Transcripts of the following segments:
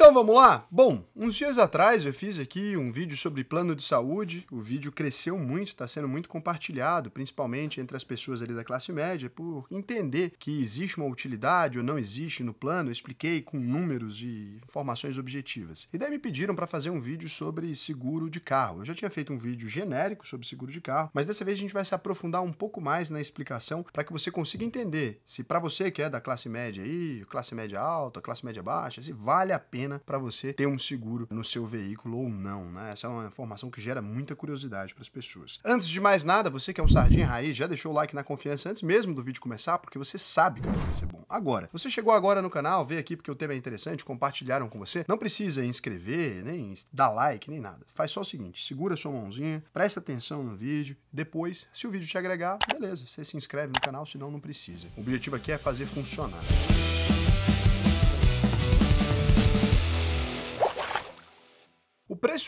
Então vamos lá? Bom, uns dias atrás eu fiz aqui um vídeo sobre plano de saúde. O vídeo cresceu muito, está sendo muito compartilhado, principalmente entre as pessoas ali da classe média, por entender que existe uma utilidade ou não existe no plano. Eu expliquei com números e informações objetivas. E daí me pediram para fazer um vídeo sobre seguro de carro. Eu já tinha feito um vídeo genérico sobre seguro de carro, mas dessa vez a gente vai se aprofundar um pouco mais na explicação para que você consiga entender se para você que é da classe média aí, classe média alta, classe média baixa, se vale a pena pena para você ter um seguro no seu veículo ou não, né? Essa é uma informação que gera muita curiosidade para as pessoas. Antes de mais nada, você que é um sardinha raiz, já deixou o like na confiança antes mesmo do vídeo começar, porque você sabe que vai ser bom. Agora, você chegou agora no canal, veio aqui porque o tema é interessante, compartilharam com você, não precisa inscrever, nem dar like, nem nada. Faz só o seguinte, segura sua mãozinha, presta atenção no vídeo, depois, se o vídeo te agregar, beleza, você se inscreve no canal, senão não precisa. O objetivo aqui é fazer funcionar.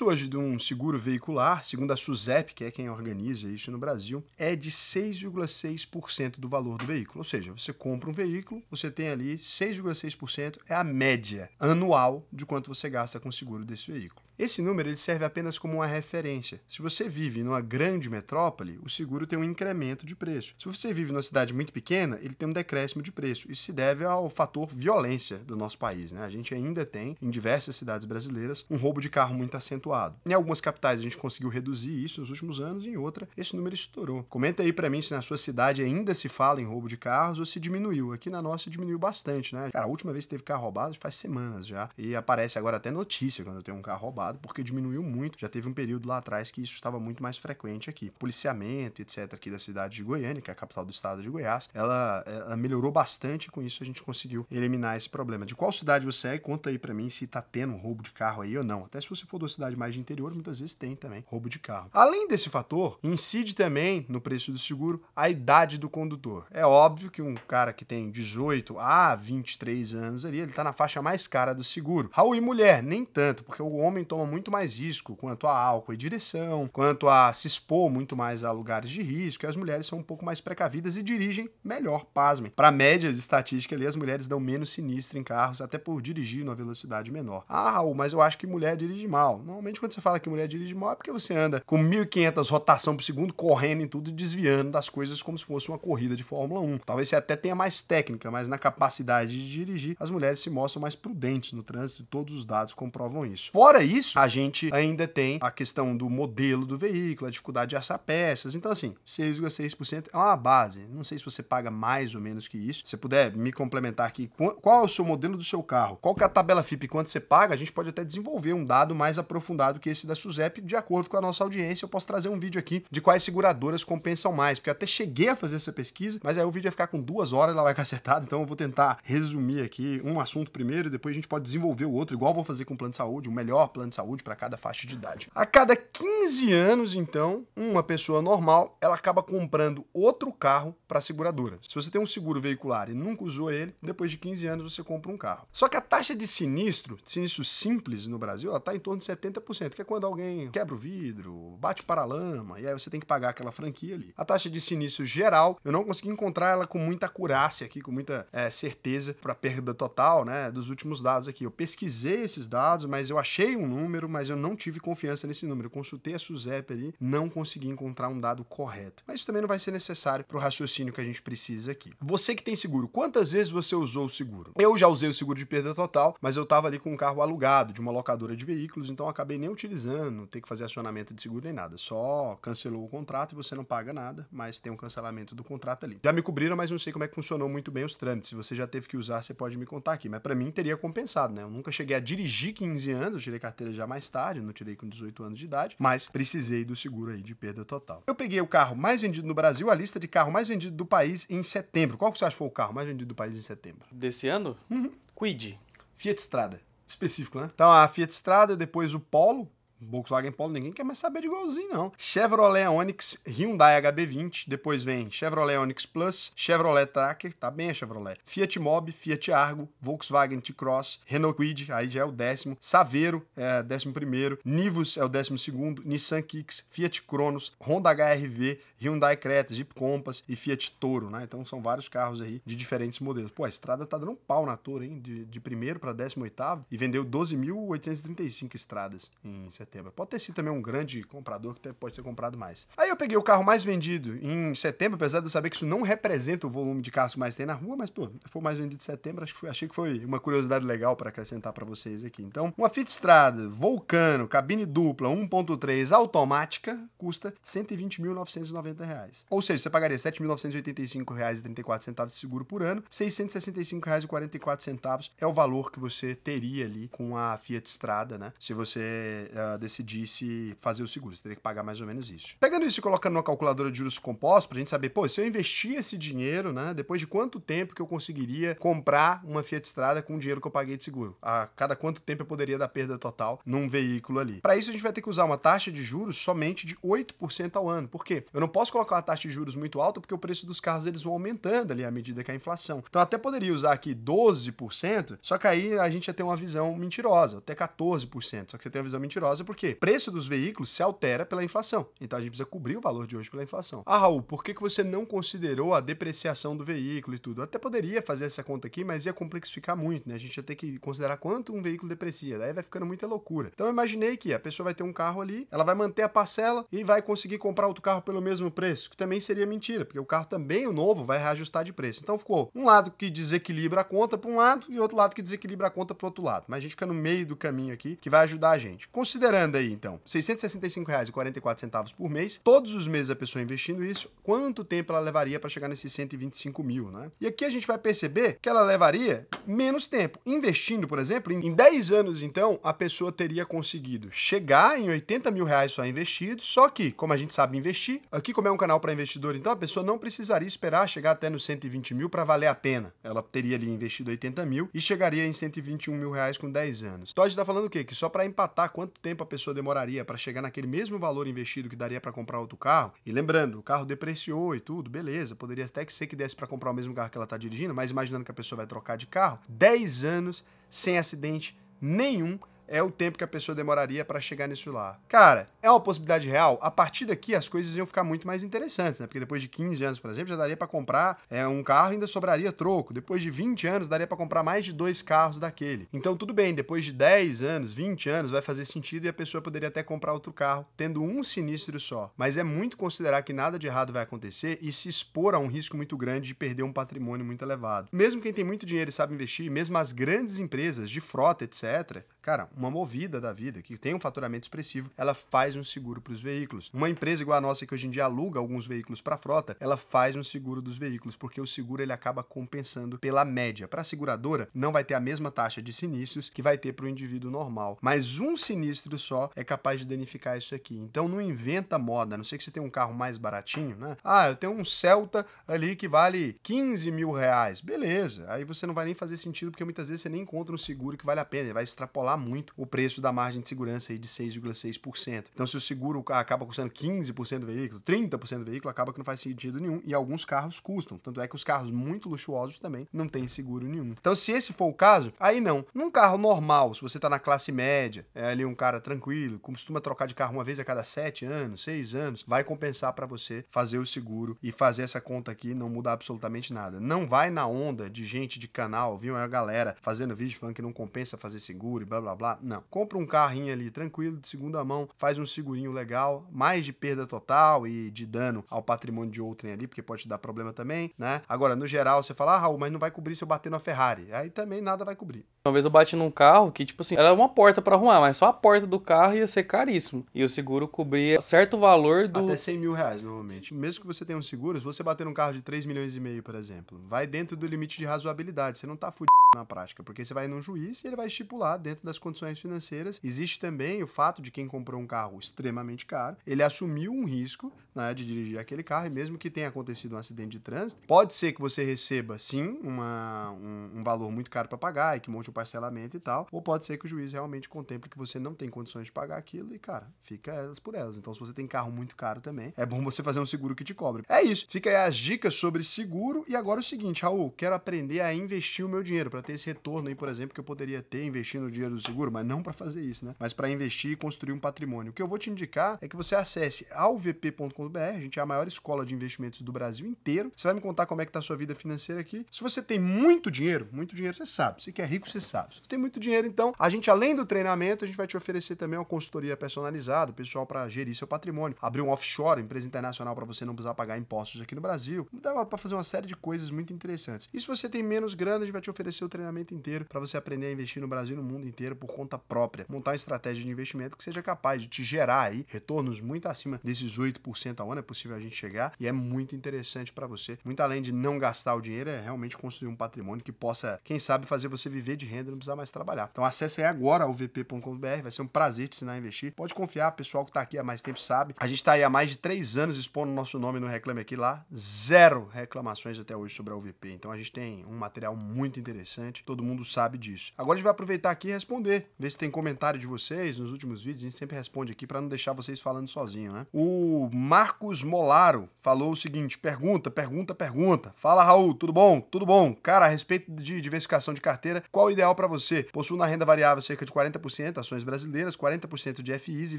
hoje de um seguro veicular, segundo a SUSEP, que é quem organiza isso no Brasil, é de 6,6% do valor do veículo. Ou seja, você compra um veículo, você tem ali 6,6% é a média anual de quanto você gasta com o seguro desse veículo. Esse número ele serve apenas como uma referência. Se você vive numa grande metrópole, o seguro tem um incremento de preço. Se você vive numa cidade muito pequena, ele tem um decréscimo de preço. Isso se deve ao fator violência do nosso país. Né? A gente ainda tem, em diversas cidades brasileiras, um roubo de carro muito acentuado. Em algumas capitais a gente conseguiu reduzir isso nos últimos anos, em outra esse número estourou. Comenta aí para mim se na sua cidade ainda se fala em roubo de carros ou se diminuiu. Aqui na nossa diminuiu bastante, né? Cara, a última vez que teve carro roubado faz semanas já. E aparece agora até notícia quando tem um carro roubado passado, porque diminuiu muito. Já teve um período lá atrás que isso estava muito mais frequente aqui. Policiamento, etc., aqui da cidade de Goiânia, que é a capital do estado de Goiás, ela, ela melhorou bastante com isso a gente conseguiu eliminar esse problema. De qual cidade você é? Conta aí para mim se tá tendo roubo de carro aí ou não. Até se você for da cidade mais de interior, muitas vezes tem também roubo de carro. Além desse fator, incide também no preço do seguro a idade do condutor. É óbvio que um cara que tem 18 a 23 anos ali, ele tá na faixa mais cara do seguro. Raul e mulher, nem tanto, porque o homem toma muito mais risco quanto a álcool e direção, quanto a se expor muito mais a lugares de risco, e as mulheres são um pouco mais precavidas e dirigem melhor, pasmem. Para médias estatísticas ali, as mulheres dão menos sinistro em carros, até por dirigir numa velocidade menor. Ah, Raul, mas eu acho que mulher dirige mal. Normalmente quando você fala que mulher dirige mal é porque você anda com 1.500 rotação por segundo, correndo em tudo e desviando das coisas como se fosse uma corrida de Fórmula 1. Talvez você até tenha mais técnica, mas na capacidade de dirigir, as mulheres se mostram mais prudentes no trânsito e todos os dados comprovam isso. Fora isso, isso, a gente ainda tem a questão do modelo do veículo, a dificuldade de achar peças. Então, assim, 6,6% é uma base. Não sei se você paga mais ou menos que isso. Se puder me complementar aqui, qual é o seu modelo do seu carro? Qual que é a tabela FIP quanto você paga? A gente pode até desenvolver um dado mais aprofundado que esse da SUSEP, de acordo com a nossa audiência. Eu posso trazer um vídeo aqui de quais seguradoras compensam mais, porque eu até cheguei a fazer essa pesquisa, mas aí o vídeo ia ficar com duas horas, ela vai acertada. então eu vou tentar resumir aqui um assunto primeiro e depois a gente pode desenvolver o outro, igual vou fazer com o plano de saúde, o melhor plano plano de saúde para cada faixa de idade. A cada 15 anos, então, uma pessoa normal, ela acaba comprando outro carro para a seguradora. Se você tem um seguro veicular e nunca usou ele, depois de 15 anos você compra um carro. Só que a taxa de sinistro, sinistro simples no Brasil, ela está em torno de 70%, que é quando alguém quebra o vidro, bate para a lama, e aí você tem que pagar aquela franquia ali. A taxa de sinistro geral, eu não consegui encontrar ela com muita acurácia aqui, com muita é, certeza para perda total, né, dos últimos dados aqui. Eu pesquisei esses dados, mas eu achei um número número, mas eu não tive confiança nesse número. Eu consultei a SUSEP ali, não consegui encontrar um dado correto. Mas isso também não vai ser necessário para o raciocínio que a gente precisa aqui. Você que tem seguro, quantas vezes você usou o seguro? Eu já usei o seguro de perda total, mas eu estava ali com um carro alugado de uma locadora de veículos, então acabei nem utilizando, não tem que fazer acionamento de seguro nem nada. Só cancelou o contrato e você não paga nada, mas tem um cancelamento do contrato ali. Já me cobriram, mas não sei como é que funcionou muito bem os trâmites. Se você já teve que usar, você pode me contar aqui. Mas para mim teria compensado, né? Eu nunca cheguei a dirigir 15 anos, eu tirei carteira carteira já mais tarde, não tirei com 18 anos de idade, mas precisei do seguro aí de perda total. Eu peguei o carro mais vendido no Brasil, a lista de carro mais vendido do país em setembro. Qual que você acha que foi o carro mais vendido do país em setembro? Desse ano? Uhum. Quid. Fiat Strada. Específico, né? Então a Fiat Strada, depois o Polo, Volkswagen Polo, ninguém quer mais saber de golzinho, não. Chevrolet Onix, Hyundai HB20, depois vem Chevrolet Onix Plus, Chevrolet Tracker, tá bem a Chevrolet, Fiat Mobi, Fiat Argo, Volkswagen T-Cross, Renault Quid, aí já é o décimo, Saveiro é décimo primeiro, Nivus é o décimo segundo, Nissan Kicks, Fiat Cronos, Honda HRV, Hyundai Creta, Jeep Compass e Fiat Toro, né? Então são vários carros aí de diferentes modelos. Pô, a estrada tá dando um pau na Toro, hein? De, de primeiro para décimo oitavo e vendeu 12.835 estradas em setembro setembro. Pode ter sido também um grande comprador que pode ter comprado mais. Aí eu peguei o carro mais vendido em setembro, apesar de eu saber que isso não representa o volume de carros que mais tem na rua, mas, pô, foi o mais vendido em setembro, acho que foi, achei que foi uma curiosidade legal para acrescentar para vocês aqui. Então, uma Fiat Strada Vulcano, cabine dupla, 1.3 automática, custa R$ 120.990. Ou seja, você pagaria R$ 7.985,34 de seguro por ano, R$ 665,44 é o valor que você teria ali com a Fiat Strada, né? Se você uh, decidisse fazer o seguro. Você teria que pagar mais ou menos isso. Pegando isso e colocando numa calculadora de juros compostos, pra a gente saber, pô, se eu investir esse dinheiro, né, depois de quanto tempo que eu conseguiria comprar uma Fiat Strada com o dinheiro que eu paguei de seguro? A cada quanto tempo eu poderia dar perda total num veículo ali? Para isso, a gente vai ter que usar uma taxa de juros somente de 8% ao ano. Por quê? Eu não posso colocar uma taxa de juros muito alta porque o preço dos carros eles vão aumentando ali à medida que a inflação. Então, até poderia usar aqui 12%, só que aí a gente ia ter uma visão mentirosa, até 14%. Só que você tem uma visão mentirosa porque preço dos veículos se altera pela inflação. Então a gente precisa cobrir o valor de hoje pela inflação. Ah, Raul, por que, que você não considerou a depreciação do veículo e tudo? Eu até poderia fazer essa conta aqui, mas ia complexificar muito, né? A gente ia ter que considerar quanto um veículo deprecia. Daí vai ficando muita loucura. Então eu imaginei que a pessoa vai ter um carro ali, ela vai manter a parcela e vai conseguir comprar outro carro pelo mesmo preço, que também seria mentira, porque o carro também, o novo, vai reajustar de preço. Então ficou um lado que desequilibra a conta para um lado e outro lado que desequilibra a conta para outro lado. Mas a gente fica no meio do caminho aqui, que vai ajudar a gente. Considerando grana aí, então. R$ 665,44 por mês. Todos os meses a pessoa investindo isso, quanto tempo ela levaria para chegar nesses 125 mil, né? E aqui a gente vai perceber que ela levaria menos tempo. Investindo, por exemplo, em 10 anos, então, a pessoa teria conseguido chegar em 80 mil reais só investidos, só que, como a gente sabe investir, aqui como é um canal para investidor, então a pessoa não precisaria esperar chegar até nos 120 mil para valer a pena. Ela teria ali investido 80 mil e chegaria em 121 mil reais com 10 anos. Então a gente falando o quê? Que só para empatar quanto tempo a pessoa demoraria para chegar naquele mesmo valor investido que daria para comprar outro carro, e lembrando, o carro depreciou e tudo, beleza, poderia até que ser que desse para comprar o mesmo carro que ela está dirigindo, mas imaginando que a pessoa vai trocar de carro, 10 anos sem acidente nenhum é o tempo que a pessoa demoraria para chegar nisso lá. Cara, é uma possibilidade real? A partir daqui as coisas iam ficar muito mais interessantes, né? Porque depois de 15 anos, por exemplo, já daria para comprar é, um carro e ainda sobraria troco. Depois de 20 anos, daria para comprar mais de dois carros daquele. Então, tudo bem, depois de 10 anos, 20 anos, vai fazer sentido e a pessoa poderia até comprar outro carro, tendo um sinistro só. Mas é muito considerar que nada de errado vai acontecer e se expor a um risco muito grande de perder um patrimônio muito elevado. Mesmo quem tem muito dinheiro e sabe investir, mesmo as grandes empresas de frota, etc., cara, uma movida da vida, que tem um faturamento expressivo, ela faz um seguro para os veículos. Uma empresa igual a nossa que hoje em dia aluga alguns veículos para a frota, ela faz um seguro dos veículos, porque o seguro ele acaba compensando pela média. Para a seguradora, não vai ter a mesma taxa de sinistros que vai ter para o indivíduo normal. Mas um sinistro só é capaz de danificar isso aqui. Então não inventa moda, a não sei que você tenha um carro mais baratinho, né? Ah, eu tenho um Celta ali que vale 15 mil reais. Beleza, aí você não vai nem fazer sentido, porque muitas vezes você nem encontra um seguro que vale a pena, ele vai extrapolar muito muito o preço da margem de segurança aí de 6,6%. Então, se o seguro acaba custando 15% do veículo, 30% do veículo, acaba que não faz sentido nenhum. E alguns carros custam. Tanto é que os carros muito luxuosos também não têm seguro nenhum. Então, se esse for o caso, aí não. Num carro normal, se você está na classe média, é ali um cara tranquilo, costuma trocar de carro uma vez a cada 7 anos, 6 anos, vai compensar para você fazer o seguro e fazer essa conta aqui não muda absolutamente nada. Não vai na onda de gente de canal, viu? É a galera fazendo vídeo falando que não compensa fazer seguro e blá blá blá não. Compra um carrinho ali tranquilo, de segunda mão, faz um segurinho legal, mais de perda total e de dano ao patrimônio de outrem ali, porque pode te dar problema também, né? Agora, no geral, você fala, ah, Raul, mas não vai cobrir se eu bater na Ferrari. Aí também nada vai cobrir. Uma vez eu bati num carro que, tipo assim, era uma porta para arrumar, mas só a porta do carro ia ser caríssimo. E o seguro cobria certo valor do. Até 100 mil reais, normalmente. Mesmo que você tenha um seguro, se você bater num carro de 3 milhões e meio, por exemplo, vai dentro do limite de razoabilidade. Você não tá fudido na prática, porque você vai num juiz e ele vai estipular dentro das condições condições financeiras. Existe também o fato de quem comprou um carro extremamente caro, ele assumiu um risco né, de dirigir aquele carro, e mesmo que tenha acontecido um acidente de trânsito, pode ser que você receba, sim, uma, um, um valor muito caro para pagar e que monte o um parcelamento e tal, ou pode ser que o juiz realmente contemple que você não tem condições de pagar aquilo e, cara, fica elas por elas. Então, se você tem carro muito caro também, é bom você fazer um seguro que te cobre. É isso. Fica aí as dicas sobre seguro. E agora é o seguinte, Raul, quero aprender a investir o meu dinheiro para ter esse retorno aí, por exemplo, que eu poderia ter investindo o dinheiro do seguro mas não para fazer isso, né? Mas para investir e construir um patrimônio. O que eu vou te indicar é que você acesse alvp.com.br, a gente é a maior escola de investimentos do Brasil inteiro. Você vai me contar como é que tá a sua vida financeira aqui. Se você tem muito dinheiro, muito dinheiro você sabe. Se quer rico, você sabe. Se tem muito dinheiro, então, a gente além do treinamento, a gente vai te oferecer também uma consultoria personalizada, pessoal para gerir seu patrimônio, abrir um offshore, empresa internacional para você não precisar pagar impostos aqui no Brasil. Dá para fazer uma série de coisas muito interessantes. E se você tem menos grana, a gente vai te oferecer o treinamento inteiro para você aprender a investir no Brasil e no mundo inteiro por conta própria, montar uma estratégia de investimento que seja capaz de te gerar aí retornos muito acima desses 8% ao ano, é possível a gente chegar e é muito interessante para você. Muito além de não gastar o dinheiro, é realmente construir um patrimônio que possa, quem sabe, fazer você viver de renda e não precisar mais trabalhar. Então acesse aí agora o vp.com.br, vai ser um prazer te ensinar a investir. Pode confiar, pessoal que está aqui há mais tempo sabe. A gente está aí há mais de três anos expondo nosso nome no Reclame Aqui lá, zero reclamações até hoje sobre a UVP. Então a gente tem um material muito interessante, todo mundo sabe disso. Agora a gente vai aproveitar aqui e responder ver se tem comentário de vocês nos últimos vídeos. A gente sempre responde aqui para não deixar vocês falando sozinho, né? O Marcos Molaro falou o seguinte: pergunta, pergunta, pergunta. Fala, Raul, tudo bom? Tudo bom? Cara, a respeito de diversificação de carteira, qual o ideal para você? Possuo na renda variável cerca de 40% ações brasileiras, 40% de FIs e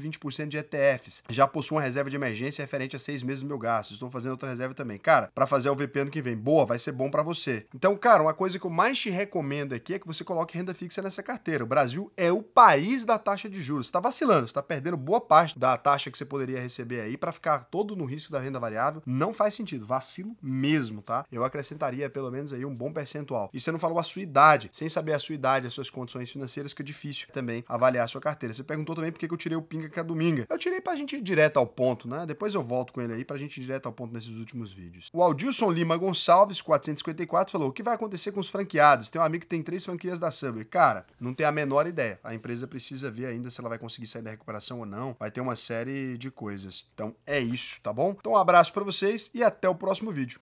20% de ETFs. Já possuo uma reserva de emergência referente a seis meses do meu gasto. Estou fazendo outra reserva também. Cara, para fazer o VP ano que vem, boa, vai ser bom para você. Então, cara, uma coisa que eu mais te recomendo aqui é que você coloque renda fixa nessa carteira. O Brasil é é o país da taxa de juros. Está vacilando, está perdendo boa parte da taxa que você poderia receber aí para ficar todo no risco da renda variável. Não faz sentido, vacilo mesmo, tá? Eu acrescentaria pelo menos aí um bom percentual. E você não falou a sua idade, sem saber a sua idade, as suas condições financeiras, que é difícil também avaliar a sua carteira. Você perguntou também por que eu tirei o pinga que é dominga. Eu tirei para a gente ir direto ao ponto, né? Depois eu volto com ele aí para a gente ir direto ao ponto nesses últimos vídeos. O Aldilson Lima Gonçalves, 454, falou: o que vai acontecer com os franqueados? Tem um amigo que tem três franquias da Subway. Cara, não tem a menor ideia. A empresa precisa ver ainda se ela vai conseguir sair da recuperação ou não. Vai ter uma série de coisas. Então é isso, tá bom? Então um abraço para vocês e até o próximo vídeo.